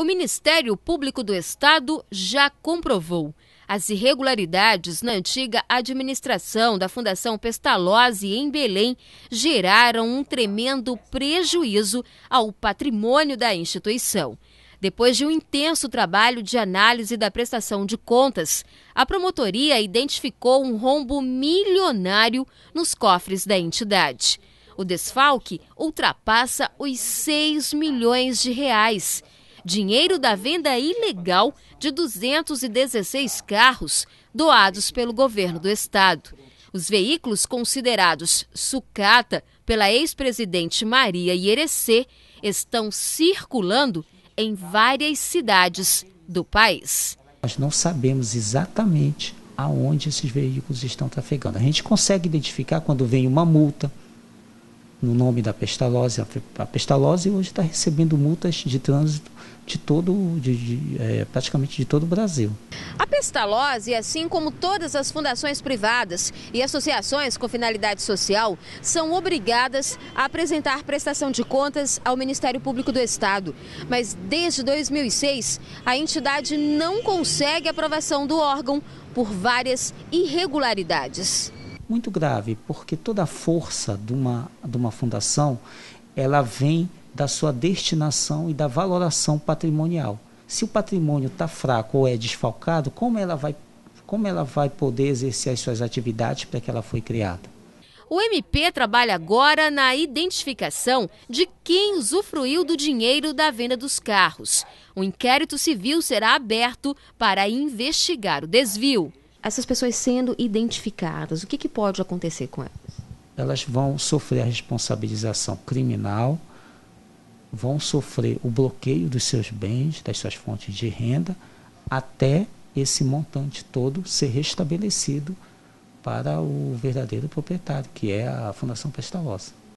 O Ministério Público do Estado já comprovou. As irregularidades na antiga administração da Fundação Pestalozzi em Belém geraram um tremendo prejuízo ao patrimônio da instituição. Depois de um intenso trabalho de análise da prestação de contas, a promotoria identificou um rombo milionário nos cofres da entidade. O desfalque ultrapassa os 6 milhões de reais dinheiro da venda ilegal de 216 carros doados pelo governo do estado. Os veículos considerados sucata pela ex-presidente Maria Ierecê estão circulando em várias cidades do país. Nós não sabemos exatamente aonde esses veículos estão trafegando. A gente consegue identificar quando vem uma multa no nome da pestalose. A pestalose hoje está recebendo multas de trânsito de todo, de, de, é, praticamente de todo o Brasil. A Pestalozzi, assim como todas as fundações privadas e associações com finalidade social, são obrigadas a apresentar prestação de contas ao Ministério Público do Estado. Mas desde 2006, a entidade não consegue aprovação do órgão por várias irregularidades. Muito grave, porque toda a força de uma, de uma fundação ela vem da sua destinação e da valoração patrimonial. Se o patrimônio está fraco ou é desfalcado, como ela vai, como ela vai poder exercer as suas atividades para que ela foi criada? O MP trabalha agora na identificação de quem usufruiu do dinheiro da venda dos carros. O um inquérito civil será aberto para investigar o desvio. Essas pessoas sendo identificadas, o que, que pode acontecer com elas? Elas vão sofrer a responsabilização criminal vão sofrer o bloqueio dos seus bens, das suas fontes de renda, até esse montante todo ser restabelecido para o verdadeiro proprietário, que é a Fundação Pestalozzi.